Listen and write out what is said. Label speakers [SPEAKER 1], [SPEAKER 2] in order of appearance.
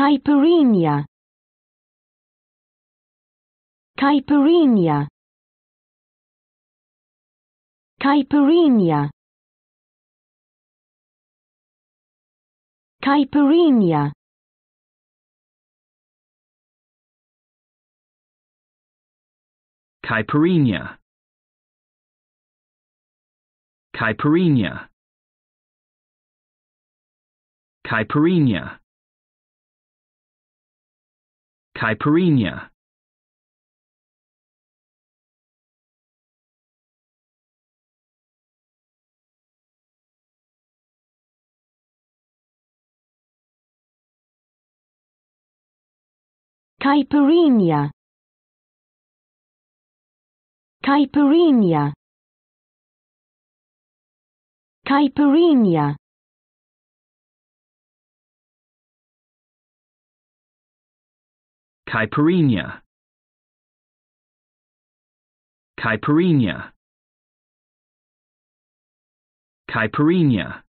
[SPEAKER 1] Caipirinha Caipirinha Caipirinha Caipirinha Caipirinha Caipirinha Caipirinha caipirinha Caipirinha Caipirinha Caipirinha Caipirinha Caipirinha Caipirinha